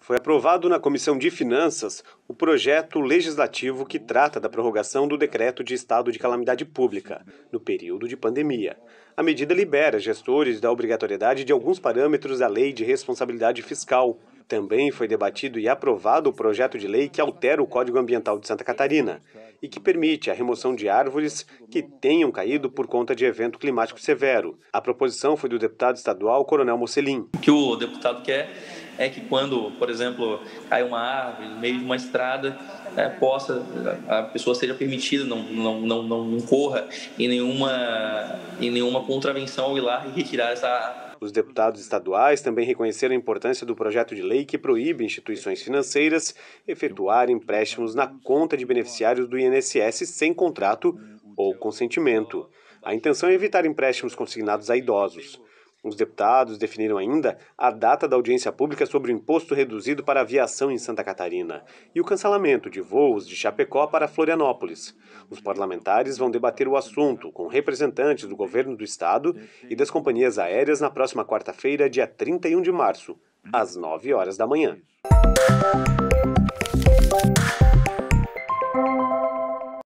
Foi aprovado na Comissão de Finanças o projeto legislativo que trata da prorrogação do decreto de estado de calamidade pública no período de pandemia. A medida libera gestores da obrigatoriedade de alguns parâmetros da Lei de Responsabilidade Fiscal. Também foi debatido e aprovado o projeto de lei que altera o Código Ambiental de Santa Catarina e que permite a remoção de árvores que tenham caído por conta de evento climático severo. A proposição foi do deputado estadual Coronel Mocelin. O que o deputado quer é que quando, por exemplo, cai uma árvore no meio de uma estrada, é, possa a pessoa seja permitida, não, não, não, não corra em nenhuma, em nenhuma contravenção ao ir lá e retirar essa os deputados estaduais também reconheceram a importância do projeto de lei que proíbe instituições financeiras efetuar empréstimos na conta de beneficiários do INSS sem contrato ou consentimento. A intenção é evitar empréstimos consignados a idosos. Os deputados definiram ainda a data da audiência pública sobre o imposto reduzido para aviação em Santa Catarina e o cancelamento de voos de Chapecó para Florianópolis. Os parlamentares vão debater o assunto com representantes do governo do estado e das companhias aéreas na próxima quarta-feira, dia 31 de março, às 9 horas da manhã.